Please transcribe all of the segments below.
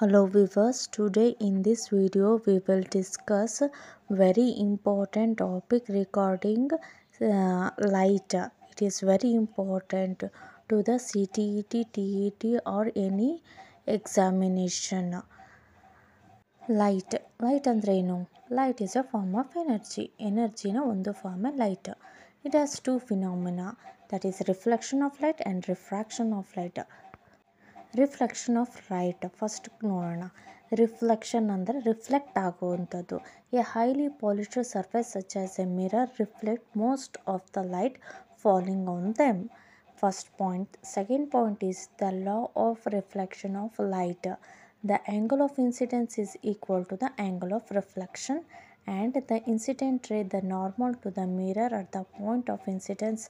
hello viewers today in this video we will discuss very important topic regarding uh, light it is very important to the CTET TET or any examination light light and ಏನು light is a form of energy energy in ಒಂದು form light it has two phenomena that is reflection of light and refraction of light reflection of light first ನೋಡೋಣ reflection ಅಂದರೆ reflect ಆಗುವಂಥದ್ದು a highly polished surface such as a mirror reflect most of the light falling on them first point second point is the law of reflection of light the angle of incidence is equal to the angle of reflection and the incident ray the normal to the mirror at the point of incidence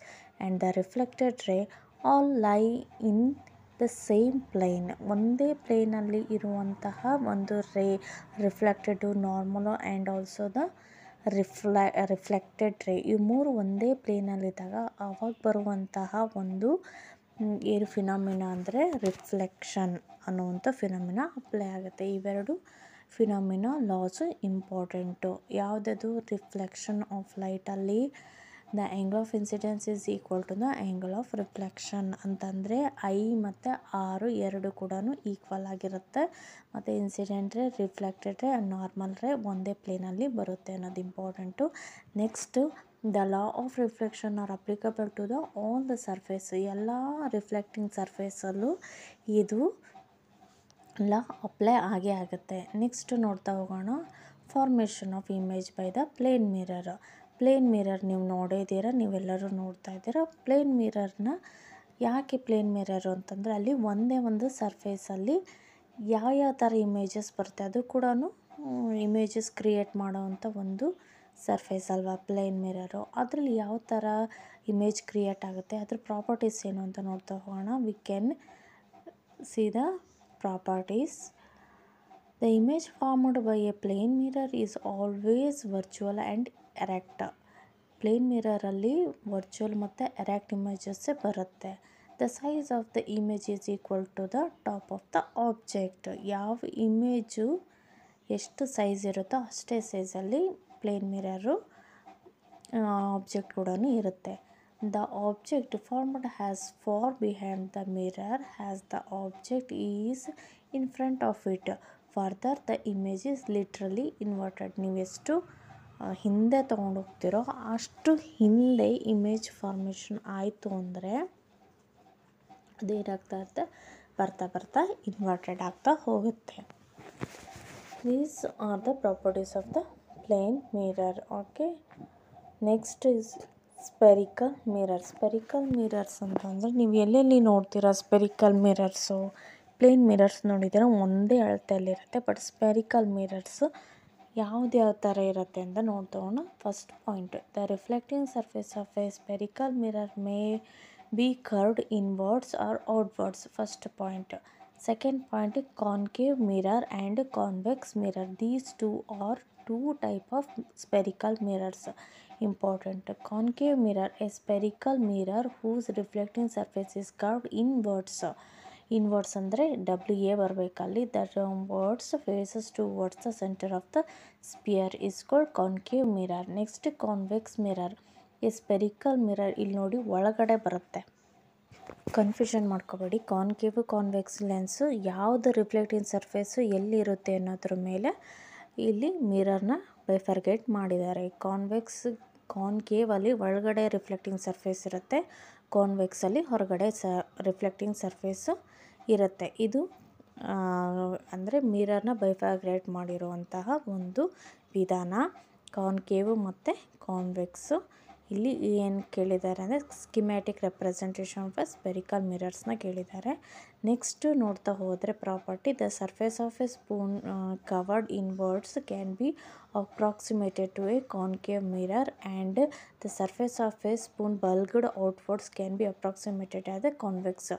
and the reflected ray all lie in the same plane ಒಂದೇ ಪ್ಲೇನಲ್ಲಿ ಇರುವಂತಹ ಒಂದು ray reflected normal and also the reflect reflected ray ಈ ಮೂರು ಒಂದೇ ಪ್ಲೇನಲ್ಲಿದ್ದಾಗ ಆವಾಗ ಬರುವಂತಹ ಒಂದು ಏನು ಫಿನಾಮಿನಾ ಅಂದರೆ ರಿಫ್ಲೆಕ್ಷನ್ ಅನ್ನುವಂಥ ಫಿನಾಮಿನಾ ಅಪ್ಲೈ ಆಗುತ್ತೆ ಇವೆರಡು ಫಿನಾಮಿನ ಲಾಸು ಇಂಪಾರ್ಟೆಂಟು ಯಾವುದದು ರಿಫ್ಲೆಕ್ಷನ್ ಆಫ್ ಲೈಟಲ್ಲಿ the angle of incidence is equal to the angle of reflection ಅಂತಂದರೆ ಐ ಮತ್ತು ಆರು ಎರಡು ಕೂಡ ಈಕ್ವಲ್ ಆಗಿರುತ್ತೆ ಮತ್ತು ಇನ್ಸಿಡೆಂಟ್ ರೇ ರಿಫ್ಲೆಕ್ಟೆಡ್ ರೇ ನಾರ್ಮಲ್ ರೇ ಒಂದೇ ಪ್ಲೇನಲ್ಲಿ ಬರುತ್ತೆ ಅನ್ನೋದು important next the law of reflection are applicable to the all the surface ಎಲ್ಲ ರಿಫ್ಲೆಕ್ಟಿಂಗ್ ಸರ್ಫೇಸಲ್ಲೂ ಇದು ಲಾ ಅಪ್ಲೈ ಆಗೇ ಆಗುತ್ತೆ ನೆಕ್ಸ್ಟ್ ನೋಡ್ತಾ ಹೋಗೋಣ formation of image by the plane mirror plane mirror ನೀವು ನೋಡಿದ್ದೀರ ನೀವೆಲ್ಲರೂ ನೋಡ್ತಾ ಇದ್ದೀರಾ ಪ್ಲೇನ್ ಮಿರರ್ನ ಯಾಕೆ ಪ್ಲೇನ್ ಮಿರರ್ ಅಂತಂದರೆ ಅಲ್ಲಿ ಒಂದೇ ಒಂದು ಸರ್ಫೇಸಲ್ಲಿ ಯಾವ ಯಾವ ಥರ ಇಮೇಜಸ್ ಬರುತ್ತೆ ಅದು ಕೂಡ ಇಮೇಜಸ್ ಕ್ರಿಯೇಟ್ ಮಾಡೋವಂಥ ಒಂದು ಸರ್ಫೇಸ್ ಅಲ್ವಾ ಪ್ಲೇನ್ ಮಿರರು ಅದರಲ್ಲಿ ಯಾವ ಥರ ಇಮೇಜ್ ಕ್ರಿಯೇಟ್ ಆಗುತ್ತೆ ಅದ್ರ ಪ್ರಾಪರ್ಟೀಸ್ ಏನು ಅಂತ ನೋಡ್ತಾ ಹೋಗೋಣ we can see the properties the image formed by a plane mirror is always virtual and erect plane ಮಿರರಲ್ಲಿ ವರ್ಚುವಲ್ ಮತ್ತು ಎರ್ಯಾಕ್ಟ್ ಇಮೇಜಸ್ಸೇ ಬರುತ್ತೆ the size of the image is equal to the top of the object ಯಾವ image ಎಷ್ಟು size ಇರುತ್ತೋ ಅಷ್ಟೇ ಸೈಜಲ್ಲಿ plane mirror object ಕೂಡ ಇರುತ್ತೆ the object formed has far behind the mirror has the object is in front of it further the image is literally inverted ನೀವು ಎಷ್ಟು ಹಿಂದೆ ತೊಗೊಂಡೋಗ್ತಿರೋ ಅಷ್ಟು ಹಿಂದೆ ಇಮೇಜ್ ಫಾರ್ಮೇಷನ್ ಆಯಿತು ಅಂದರೆ ಅದೇನಾಗ್ತಾ ಇರುತ್ತೆ ಬರ್ತಾ ಬರ್ತಾ ಇನ್ವರ್ಟೆಡ್ ಆಗ್ತಾ ಹೋಗುತ್ತೆ these are the properties of the plane mirror okay next is spherical mirror spherical mirrors ಅಂತಂದರೆ ನೀವು ಎಲ್ಲೆಲ್ಲಿ ನೋಡ್ತೀರಾ ಸ್ಪೆರಿಕಲ್ ಮಿರರ್ಸು ಪ್ಲೇನ್ ಮಿರರ್ಸ್ ನೋಡಿದರೆ ಒಂದೇ ಅಳತೆಯಲ್ಲಿರುತ್ತೆ ಬಟ್ ಸ್ಪೆರಿಕಲ್ ಮಿರರ್ಸು ಯಾವ್ದು ಯಾವ ಥರ ಇರುತ್ತೆ ಅಂತ ನೋಡ್ತೋಣ first point the reflecting surface of a spherical mirror may be curved inwards or outwards first point second point concave mirror and convex mirror these two are two type of spherical mirrors important concave mirror a spherical mirror whose reflecting surface is curved inwards inwards ಅಂದರೆ W ಎ ಬರಬೇಕಲ್ಲಿ the round words faces towards the centre of the sphere is called concave mirror next convex mirror a spherical mirror ಇಲ್ಲಿ ನೋಡಿ ಒಳಗಡೆ ಬರುತ್ತೆ confusion ಮಾಡ್ಕೋಬೇಡಿ concave convex lens ಯಾವುದು reflecting surface ಎಲ್ಲಿರುತ್ತೆ ಅನ್ನೋದ್ರ ಮೇಲೆ ಇಲ್ಲಿ ಮಿರರ್ನ ಬೈಫರ್ಗೇಟ್ ಮಾಡಿದ್ದಾರೆ ಕಾನ್ವೆಕ್ಸ್ ಕಾನ್ಕೇವ್ ಒಳಗಡೆ ರಿಫ್ಲೆಕ್ಟಿಂಗ್ ಸರ್ಫೇಸ್ ಇರುತ್ತೆ ಕಾನ್ವೆಕ್ಸಲ್ಲಿ ಹೊರಗಡೆ ಸ ರಿಫ್ಲೆಕ್ಟಿಂಗ್ ಸರ್ಫೇಸು ಇರುತ್ತೆ ಇದು ಅಂದರೆ ಮಿರರ್ನ ಬೈಫಾಗ್ರೇಟ್ ಮಾಡಿರುವಂತಹ ಒಂದು ವಿಧಾನ ಕಾನ್ಕೇವ್ ಮತ್ತು ಕಾನ್ವೆಕ್ಸು ಇಲ್ಲಿ ಏನು ಕೇಳಿದ್ದಾರೆ ಅಂದರೆ schematic representation of a spherical ಮಿರರ್ಸ್ನ ಕೇಳಿದ್ದಾರೆ ನೆಕ್ಸ್ಟ್ ನೋಡ್ತಾ ಹೋದರೆ property the surface of a spoon curved words can be approximated to a concave mirror and the surface of a spoon bulged outwards can be approximated as a convex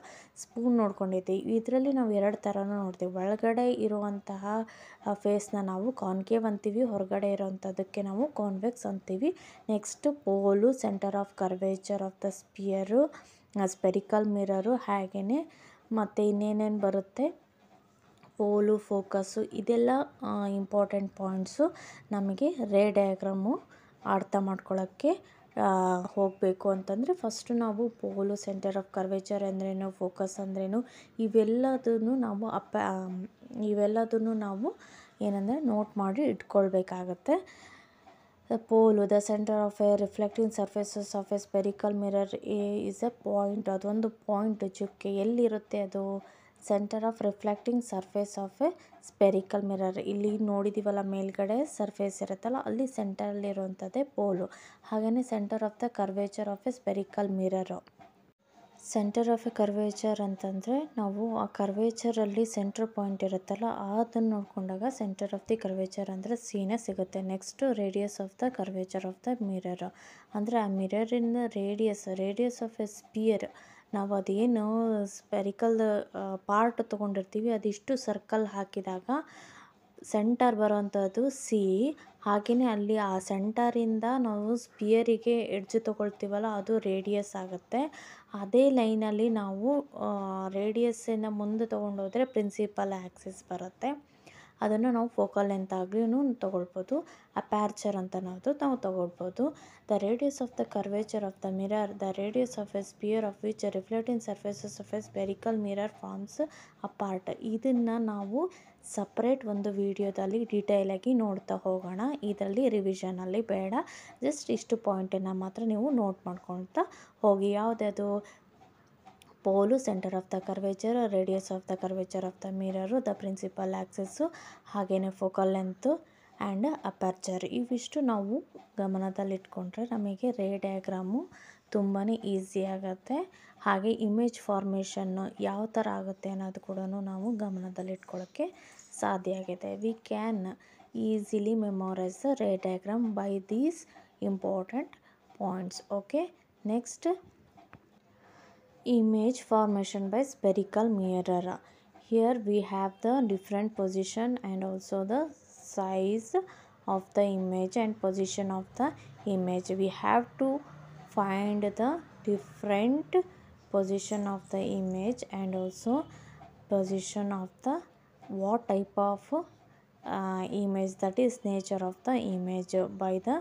spoon ನೋಡ್ಕೊಂಡಿದ್ದೀವಿ ಇದರಲ್ಲಿ ನಾವು ಎರಡು ಥರನೂ ನೋಡ್ತೀವಿ ಒಳಗಡೆ ಇರುವಂತಹ ಫೇಸ್ನ ನಾವು ಕಾನ್ಕೇವ್ ಅಂತೀವಿ ಹೊರಗಡೆ ಇರೋವಂಥದ್ದಕ್ಕೆ ನಾವು ಕಾನ್ವೆಕ್ಸ್ ಅಂತೀವಿ next pole centre of curvature of the sphere spherical mirror ಹಾಗೆಯೇ ಮತ್ತು ಇನ್ನೇನೇನು ಬರುತ್ತೆ ಪೋಲು ಫೋಕಸ್ಸು ಇದೆಲ್ಲ ಇಂಪಾರ್ಟೆಂಟ್ ಪಾಯಿಂಟ್ಸು ನಮಗೆ ರೇ ಡಯಾಗ್ರಾಮು ಅರ್ಥ ಮಾಡ್ಕೊಳ್ಳೋಕ್ಕೆ ಹೋಗಬೇಕು ಅಂತಂದರೆ ಫಸ್ಟು ನಾವು ಪೋಲು ಸೆಂಟರ್ ಆಫ್ ಕರ್ವೇಚರ್ ಅಂದ್ರೇನು ಫೋಕಸ್ ಅಂದ್ರೇನು ಇವೆಲ್ಲದನ್ನು ನಾವು ಅಪ್ಪ ಇವೆಲ್ಲದನ್ನು ನಾವು ಏನಂದರೆ ನೋಟ್ ಮಾಡಿ ಇಟ್ಕೊಳ್ಬೇಕಾಗತ್ತೆ pole the centre of a reflecting surfaces of a spherical mirror is a point point. ಅದೊಂದು ಪಾಯಿಂಟ್ ಜುಕ್ಕೆ ಎಲ್ಲಿರುತ್ತೆ ಅದು centre of reflecting surface of a spherical mirror ಇಲ್ಲಿ ನೋಡಿದಿವಲ್ಲ ಮೇಲ್ಗಡೆ ಸರ್ಫೇಸ್ ಇರುತ್ತಲ್ಲ ಅಲ್ಲಿ ಸೆಂಟರಲ್ಲಿರುವಂಥದ್ದೇ ಪೋಲು ಹಾಗೆಯೇ centre of the curvature of a spherical mirror centre of a curvature ಅಂತಂದರೆ ನಾವು ಆ ಕರ್ವೇಚರಲ್ಲಿ ಸೆಂಟ್ರ್ ಪಾಯಿಂಟ್ ಇರುತ್ತಲ್ಲ ಅದನ್ನು ನೋಡಿಕೊಂಡಾಗ ಸೆಂಟರ್ ಆಫ್ ದಿ ಕರ್ವೇಚರ್ ಅಂದರೆ ಸೀನೇ ಸಿಗುತ್ತೆ next radius of the curvature of the mirror ಅಂದರೆ ಆ ಮಿರರಿಂದ radius radius of a sphere ನಾವು ಅದೇನು ಸ್ಪೆರಿಕಲ್ ಪಾರ್ಟ್ ತೊಗೊಂಡಿರ್ತೀವಿ ಅದಿಷ್ಟು ಸರ್ಕಲ್ ಹಾಕಿದಾಗ ಸೆಂಟರ್ ಬರೋವಂಥದ್ದು ಸಿ ಹಾಗೆಯೇ ಅಲ್ಲಿ ಆ ಸೆಂಟರಿಂದ ನಾವು ಸ್ಪಿಯರಿಗೆ ಎಡ್ಜ್ ತೊಗೊಳ್ತೀವಲ್ಲ ಅದು ರೇಡಿಯಸ್ ಆಗುತ್ತೆ ಅದೇ ಲೈನಲ್ಲಿ ನಾವು ರೇಡಿಯಸ್ಸನ್ನು ಮುಂದೆ ಹೋದರೆ ಪ್ರಿನ್ಸಿಪಲ್ ಆ್ಯಕ್ಸಿಸ್ ಬರುತ್ತೆ ಅದನ್ನು ನಾವು ಫೋಕಲ್ ಲೆಂತ್ ಆಗಿಯೂ ತೊಗೊಳ್ಬೋದು ಅಪ್ಯಾರ್ಚರ್ ಅಂತ ಅನ್ನೋದು ನಾವು ತೊಗೊಳ್ಬೋದು the radius of the curvature of the mirror the radius of a sphere of which reflecting surfaces of a spherical mirror forms a part ಇದನ್ನು ನಾವು ಸಪ್ರೇಟ್ ಒಂದು ವೀಡಿಯೋದಲ್ಲಿ ಡೀಟೇಲಾಗಿ ನೋಡ್ತಾ ಹೋಗೋಣ ಇದರಲ್ಲಿ ರಿವಿಷನಲ್ಲಿ ಬೇಡ ಜಸ್ಟ್ ಇಷ್ಟು ಪಾಯಿಂಟನ್ನು ಮಾತ್ರ ನೀವು ನೋಟ್ ಮಾಡ್ಕೊಳ್ತಾ ಹೋಗಿ ಯಾವುದದು pole centre of the curvature radius of the curvature of the mirror the principal axis ಹಾಗೆಯೇ ಫೋಕಲ್ ಲೆಂತು ಆ್ಯಂಡ್ ಅಪರ್ಚರ್ ಇವಿಷ್ಟು ನಾವು ಗಮನದಲ್ಲಿಟ್ಕೊಂಡ್ರೆ ನಮಗೆ ರೇ ಡಯಾಗ್ರಾಮು ತುಂಬಾ ಈಸಿ ಆಗುತ್ತೆ ಹಾಗೆ ಇಮೇಜ್ ಫಾರ್ಮೇಷನ್ನು ಯಾವ ಥರ ಆಗುತ್ತೆ ಅನ್ನೋದು ಕೂಡ ನಾವು ಗಮನದಲ್ಲಿಟ್ಕೊಳ್ಳೋಕ್ಕೆ ಸಾಧ್ಯ ಆಗಿದೆ we can easily memorise ray diagram by these important points okay next image formation by spherical mirror here we have the different position and also the size of the image and position of the image we have to find the different position of the image and also position of the what type of uh, image that is nature of the image by the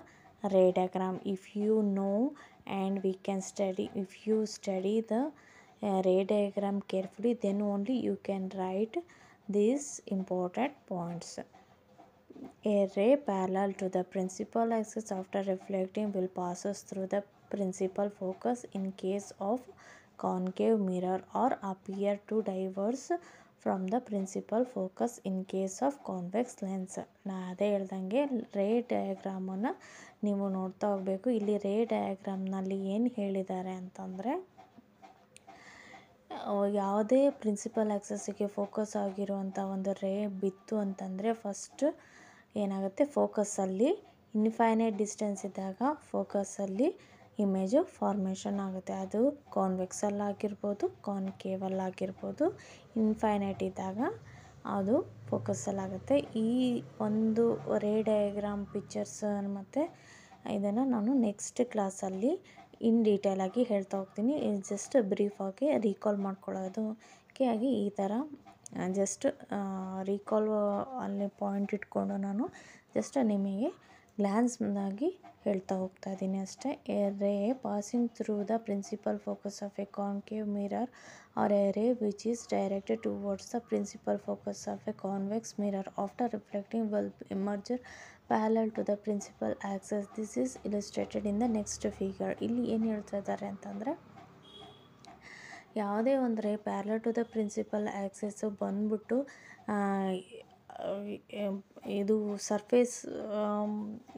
ray diagram if you know and we can study if you study the uh, ray diagram carefully then only you can write these important points a ray parallel to the principal axis after reflecting will passes through the principal focus in case of concave mirror or appear to diverge from the principal focus in case of convex lens ನಾ ಅದೇ ಹೇಳ್ದಂಗೆ ರೇ ಡಯಾಗ್ರಾಮನ್ನು ನೀವು ನೋಡ್ತಾ ಹೋಗಬೇಕು ಇಲ್ಲಿ ರೇ ಡಯಾಗ್ರಾಮ್ನಲ್ಲಿ ಏನು ಹೇಳಿದ್ದಾರೆ ಅಂತಂದರೆ ಯಾವುದೇ ಪ್ರಿನ್ಸಿಪಲ್ ಆಕ್ಸಸ್ಸಿಗೆ ಫೋಕಸ್ ಆಗಿರುವಂಥ ಒಂದು ರೇ ಬಿತ್ತು ಅಂತಂದರೆ ಫಸ್ಟ್ ಏನಾಗುತ್ತೆ ಫೋಕಸಲ್ಲಿ ಇನ್ಫೈನೈಟ್ ಡಿಸ್ಟೆನ್ಸ್ ಇದ್ದಾಗ ಫೋಕಸಲ್ಲಿ ಇಮೇಜು ಫಾರ್ಮೇಷನ್ ಆಗುತ್ತೆ ಅದು ಕಾನ್ವೆಕ್ಸಲ್ಲಿ ಆಗಿರ್ಬೋದು ಕಾನ್ಕೇವಲ್ ಆಗಿರ್ಬೋದು ಇನ್ಫೈನೈಟ್ ಇದ್ದಾಗ ಅದು ಫೋಕಸ್ಸಲ್ಲಾಗುತ್ತೆ ಈ ಒಂದು ರೇ ಡಯಾಗ್ರಾಮ್ ಪಿಕ್ಚರ್ಸ್ ಮತ್ತು ಇದನ್ನು ನಾನು ನೆಕ್ಸ್ಟ್ ಕ್ಲಾಸಲ್ಲಿ ಇನ್ ಡೀಟೇಲಾಗಿ ಹೇಳ್ತಾ ಹೋಗ್ತೀನಿ ಜಸ್ಟ್ ಬ್ರೀಫಾಗಿ ರೀಕಾಲ್ ಮಾಡ್ಕೊಳ್ಳೋದಕ್ಕೆ ಆಗಿ ಈ ಥರ ಜಸ್ಟ್ ರೀಕಾಲ್ ಅಲ್ಲಿ ಪಾಯಿಂಟ್ ಇಟ್ಕೊಂಡು ನಾನು ಜಸ್ಟ್ ನಿಮಗೆ ಆಗಿ ಹೇಳ್ತಾ ಹೋಗ್ತಾ ಇದ್ದೀನಿ ಅಷ್ಟೇ a ray passing through the principal focus of a concave mirror or a ray which is directed towards the principal focus of a convex mirror after reflecting bulb emerge parallel to the principal axis this is illustrated in the next figure ಇಲ್ಲಿ ಏನು ಹೇಳ್ತಾ ಇದ್ದಾರೆ ಅಂತಂದರೆ ಯಾವುದೇ ಒಂದು ray parallel to the principal axis ಬಂದ್ಬಿಟ್ಟು ಇದು surface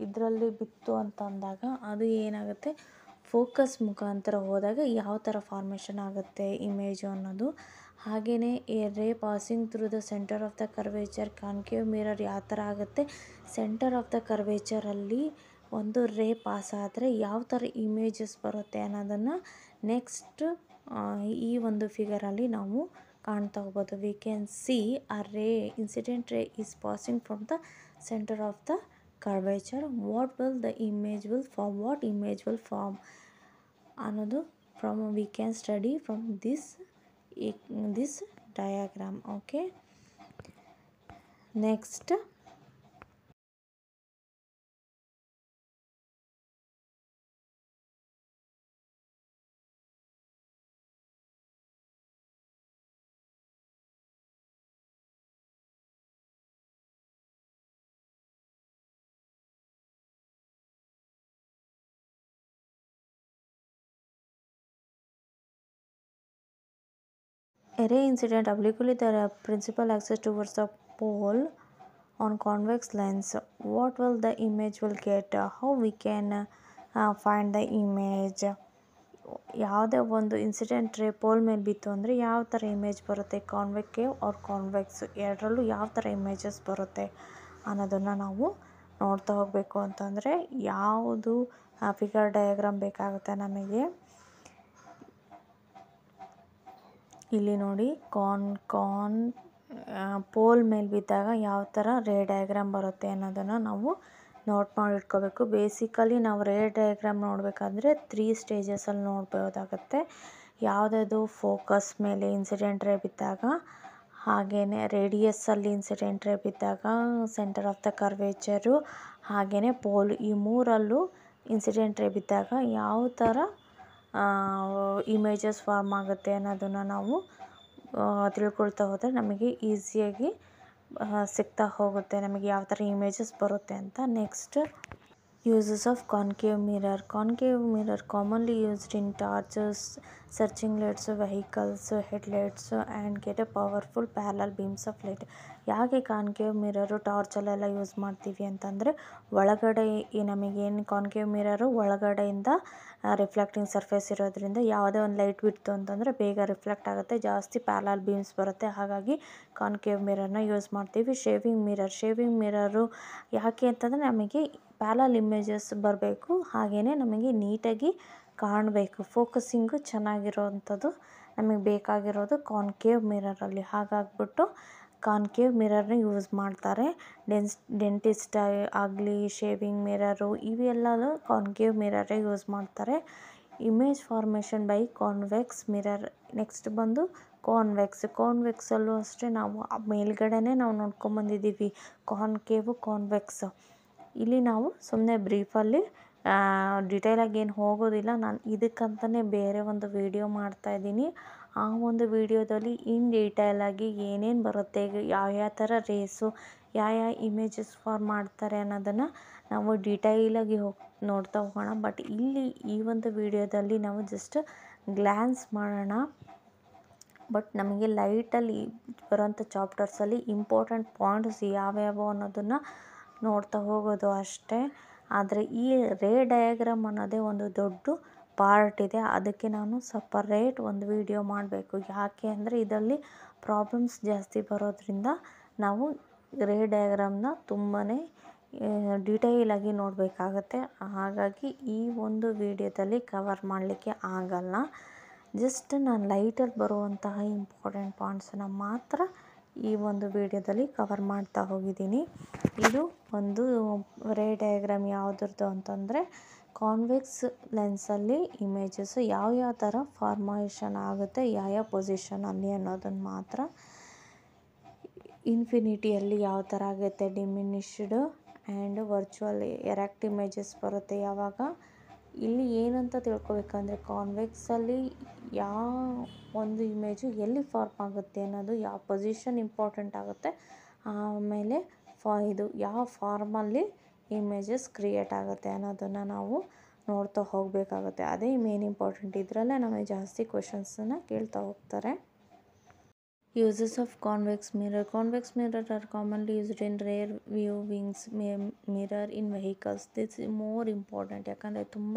ಇದರಲ್ಲಿ ಬಿತ್ತು ಅಂತ ಅಂದಾಗ ಅದು ಏನಾಗುತ್ತೆ ಫೋಕಸ್ ಮುಖಾಂತರ ಹೋದಾಗ ಯಾವ ಥರ ಫಾರ್ಮೇಷನ್ ಆಗುತ್ತೆ ಇಮೇಜು ಅನ್ನೋದು ಹಾಗೆಯೇ ray passing through the centre of the curvature concave mirror ಯಾವ ಥರ ಆಗುತ್ತೆ ಸೆಂಟರ್ ಆಫ್ ದ ಕರ್ವೇಚರಲ್ಲಿ ಒಂದು ರೇ ಪಾಸ್ ಆದರೆ ಯಾವ ಥರ ಇಮೇಜಸ್ ಬರುತ್ತೆ ಅನ್ನೋದನ್ನು ನೆಕ್ಸ್ಟ್ ಈ ಒಂದು ಫಿಗರಲ್ಲಿ ನಾವು kaanthavabodhu. We can see a ray, incident ray is passing from the center of the curvature. What will the image will form? What image will form? Another from we can study from this, this diagram. Okay. Next. Array incident obliquely the principal axis towards the pole on convex lens. What will the image will get? How we can uh, find the image? ಯಾವುದೇ ಒಂದು incident ರೇ pole ಮೇಲೆ ಬಿತ್ತು ಅಂದರೆ ಯಾವ ಥರ image ಬರುತ್ತೆ ಕಾನ್ವೆಕ್ಟಿವ್ R convex ಎರಡರಲ್ಲೂ ಯಾವ ಥರ ಇಮೇಜಸ್ ಬರುತ್ತೆ ಅನ್ನೋದನ್ನು ನಾವು ನೋಡ್ತಾ ಹೋಗಬೇಕು ಅಂತಂದರೆ ಯಾವುದು ಫಿಗರ್ ಡಯಾಗ್ರಾಮ್ ಬೇಕಾಗುತ್ತೆ ನಮಗೆ ಇಲ್ಲಿ ನೋಡಿ ಕಾರ್ನ್ ಕಾರ್ನ್ ಪೋಲ್ ಮೇಲೆ ಬಿದ್ದಾಗ ಯಾವ ಥರ ರೇ ಡಯಾಗ್ರಾಮ್ ಬರುತ್ತೆ ಅನ್ನೋದನ್ನು ನಾವು ನೋಟ್ ಮಾಡಿ ಇಟ್ಕೋಬೇಕು ಬೇಸಿಕಲಿ ನಾವು ರೇ ಡಯಾಗ್ರಾಮ್ ನೋಡಬೇಕಾದ್ರೆ ತ್ರೀ ಅಲ್ಲಿ ನೋಡ್ಬೋದಾಗತ್ತೆ ಯಾವುದದು ಫೋಕಸ್ ಮೇಲೆ ಇನ್ಸಿಡೆಂಟ್ ರೇ ಬಿದ್ದಾಗ ಹಾಗೆಯೇ ರೇಡಿಯಸ್ಸಲ್ಲಿ ಇನ್ಸಿಡೆಂಟ್ ರೇ ಬಿದ್ದಾಗ ಸೆಂಟರ್ ಆಫ್ ದ ಕರ್ವೇಚರು ಹಾಗೆಯೇ ಪೋಲ್ ಈ ಮೂರಲ್ಲೂ ಇನ್ಸಿಡೆಂಟ್ ರೇ ಬಿದ್ದಾಗ ಯಾವ ಥರ ಇಮೇಜಸ್ ಫಾರ್ಮ್ ಆಗುತ್ತೆ ಅನ್ನೋದನ್ನು ನಾವು ತಿಳ್ಕೊಳ್ತಾ ಹೋದರೆ ನಮಗೆ ಈಸಿಯಾಗಿ ಸಿಗ್ತಾ ಹೋಗುತ್ತೆ ನಮಗೆ ಯಾವ ಥರ ಇಮೇಜಸ್ ಬರುತ್ತೆ ಅಂತ next uses of concave mirror concave mirror commonly used in torches searching lights vehicles headlights and get a powerful parallel beams of light ಯಾಕೆ ಕಾನ್ಕೇವ್ ಮಿರರು ಟಾರ್ಚಲ್ಲೆಲ್ಲ ಯೂಸ್ ಮಾಡ್ತೀವಿ ಅಂತಂದರೆ ಒಳಗಡೆ ಈ ನಮಗೇನು ಕಾನ್ಕೇವ್ ಮಿರರು ಒಳಗಡೆಯಿಂದ ರಿಫ್ಲೆಕ್ಟಿಂಗ್ ಸರ್ಫೇಸ್ ಇರೋದರಿಂದ ಯಾವುದೇ ಒಂದು ಲೈಟ್ ಬಿಡ್ತು ಅಂತಂದರೆ ಬೇಗ ರಿಫ್ಲೆಕ್ಟ್ ಆಗುತ್ತೆ ಜಾಸ್ತಿ ಪ್ಯಾರಲಲ್ ಬೀಮ್ಸ್ ಬರುತ್ತೆ ಹಾಗಾಗಿ ಕಾನ್ಕೇವ್ ಮಿರರ್ನ ಯೂಸ್ ಮಾಡ್ತೀವಿ ಶೇವಿಂಗ್ ಮಿರರ್ ಶೇವಿಂಗ್ ಮಿರರು ಯಾಕೆ ಅಂತಂದರೆ ನಮಗೆ ಪ್ಯಾರಲಲ್ ಇಮೇಜಸ್ ಬರಬೇಕು ಹಾಗೆಯೇ ನಮಗೆ ನೀಟಾಗಿ ಕಾಣಬೇಕು ಫೋಕಸಿಂಗು ಚೆನ್ನಾಗಿರೋವಂಥದ್ದು ನಮಗೆ ಬೇಕಾಗಿರೋದು ಕಾನ್ಕೇವ್ ಮಿರರಲ್ಲಿ ಹಾಗಾಗ್ಬಿಟ್ಟು ಕಾನ್ಕೇವ್ ಮಿರರ್ನ ಯೂಸ್ ಮಾಡ್ತಾರೆ ಡೆನ್ಸ್ ಡೆಂಟಿಸ್ಟ್ ಆಗಲಿ ಶೇವಿಂಗ್ ಮಿರರು ಇವೆಲ್ಲಾನು ಕಾನ್ಕೇವ್ ಮಿರರೇ ಯೂಸ್ ಮಾಡ್ತಾರೆ image formation by convex mirror next ಬಂದು ಕಾನ್ವೆಕ್ಸ್ ಕಾನ್ವೆಕ್ಸಲ್ಲೂ ಅಷ್ಟೇ ನಾವು ಮೇಲ್ಗಡೆನೇ ನಾವು ನೋಡ್ಕೊಂಬಂದಿದ್ದೀವಿ ಕಾನ್ಕೇವ್ ಕಾನ್ವೆಕ್ಸ್ ಇಲ್ಲಿ ನಾವು ಸುಮ್ಮನೆ ಬ್ರೀಫಲ್ಲಿ ಡಿಟೇಲಾಗಿ ಏನು ಹೋಗೋದಿಲ್ಲ ನಾನು ಇದಕ್ಕಂತಲೇ ಬೇರೆ ಒಂದು ವಿಡಿಯೋ ಮಾಡ್ತಾಯಿದ್ದೀನಿ ಆ ಒಂದು ವಿಡಿಯೋದಲ್ಲಿ ಇನ್ ಡೀಟೇಲಾಗಿ ಏನೇನು ಬರುತ್ತೆ ಯಾವ ಯಾವ ಥರ ರೇಸು ಯಾವ ಯಾವ ಇಮೇಜಸ್ ಫಾರ್ ಮಾಡ್ತಾರೆ ಅನ್ನೋದನ್ನು ನಾವು ಡೀಟೈಲಾಗಿ ಹೋಗಿ ನೋಡ್ತಾ ಹೋಗೋಣ ಬಟ್ ಇಲ್ಲಿ ಈ ಒಂದು ವಿಡಿಯೋದಲ್ಲಿ ನಾವು ಜಸ್ಟ್ ಗ್ಲ್ಯಾನ್ಸ್ ಮಾಡೋಣ ಬಟ್ ನಮಗೆ ಲೈಟಲ್ಲಿ ಬರೋಂಥ ಚಾಪ್ಟರ್ಸಲ್ಲಿ ಇಂಪಾರ್ಟೆಂಟ್ ಪಾಯಿಂಟ್ಸ್ ಯಾವ್ಯಾವ ಅನ್ನೋದನ್ನು ನೋಡ್ತಾ ಹೋಗೋದು ಅಷ್ಟೇ ಆದರೆ ಈ ರೇ ಡಯಾಗ್ರಾಮ್ ಅನ್ನೋದೇ ಒಂದು ದೊಡ್ಡ ಪಾರ್ಟ್ ಇದೆ ಅದಕ್ಕೆ ನಾನು ಸಪರೇಟ್ ಒಂದು ವೀಡಿಯೋ ಮಾಡಬೇಕು ಯಾಕೆ ಅಂದರೆ ಇದರಲ್ಲಿ ಪ್ರಾಬ್ಲಮ್ಸ್ ಜಾಸ್ತಿ ಬರೋದ್ರಿಂದ ನಾವು ರೇ ಡಯಾಗ್ರಾಮ್ನ ತುಂಬಾ ಆಗಿ ನೋಡಬೇಕಾಗತ್ತೆ ಹಾಗಾಗಿ ಈ ಒಂದು ವೀಡಿಯೋದಲ್ಲಿ ಕವರ್ ಮಾಡಲಿಕ್ಕೆ ಆಗಲ್ಲ ಜಸ್ಟ್ ನಾನು ಲೈಟಲ್ಲಿ ಬರುವಂತಹ ಇಂಪಾರ್ಟೆಂಟ್ ಪಾಯಿಂಟ್ಸನ್ನ ಮಾತ್ರ ಈ ಒಂದು ವಿಡಿಯೋದಲ್ಲಿ ಕವರ್ ಮಾಡ್ತಾ ಹೋಗಿದ್ದೀನಿ ಇದು ಒಂದು ರೇ ಡಯಾಗ್ರಾಮ್ ಯಾವುದ್ರದ್ದು ಅಂತಂದರೆ ಕಾನ್ವೆಕ್ಸ್ ಲೆನ್ಸಲ್ಲಿ ಇಮೇಜಸ್ ಯಾವ ಯಾವ ಥರ ಫಾರ್ಮೇಷನ್ ಆಗುತ್ತೆ ಯಾವ ಯಾವ ಪೊಸಿಷನಲ್ಲಿ ಅನ್ನೋದನ್ನು ಮಾತ್ರ ಇನ್ಫಿನಿಟಿಯಲ್ಲಿ ಯಾವ ಥರ ಆಗುತ್ತೆ diminished and virtual erect images ಬರುತ್ತೆ ಯಾವಾಗ ಇಲ್ಲಿ ಏನಂತ ತಿಳ್ಕೊಬೇಕಂದ್ರೆ ಕಾನ್ವೆಕ್ಸಲ್ಲಿ ಯಾವ ಒಂದು ಇಮೇಜು ಎಲ್ಲಿ ಫಾರ್ಮ್ ಆಗುತ್ತೆ ಅನ್ನೋದು ಯಾವ ಪೊಸಿಷನ್ ಇಂಪಾರ್ಟೆಂಟ್ ಆಗುತ್ತೆ ಆಮೇಲೆ ಫಾ ಇದು ಯಾವ ಫಾರ್ಮಲ್ಲಿ ಇಮೇಜಸ್ ಕ್ರಿಯೇಟ್ ಆಗುತ್ತೆ ಅನ್ನೋದನ್ನು ನಾವು ನೋಡ್ತಾ ಹೋಗಬೇಕಾಗುತ್ತೆ ಅದೇ ಮೇನ್ ಇಂಪಾರ್ಟೆಂಟ್ ಇದರಲ್ಲೇ ನಮಗೆ ಜಾಸ್ತಿ ಕ್ವೆಶನ್ಸನ್ನು ಕೇಳ್ತಾ ಹೋಗ್ತಾರೆ uses of convex mirror convex mirror are commonly used in rear view wings mirror in vehicles this more important ಯಾಕಂದರೆ ತುಂಬ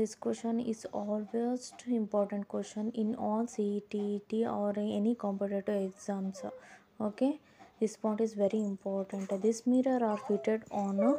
this question is always important question in all C E T E T or any competitive exams okay this point is very important this mirror are fitted on a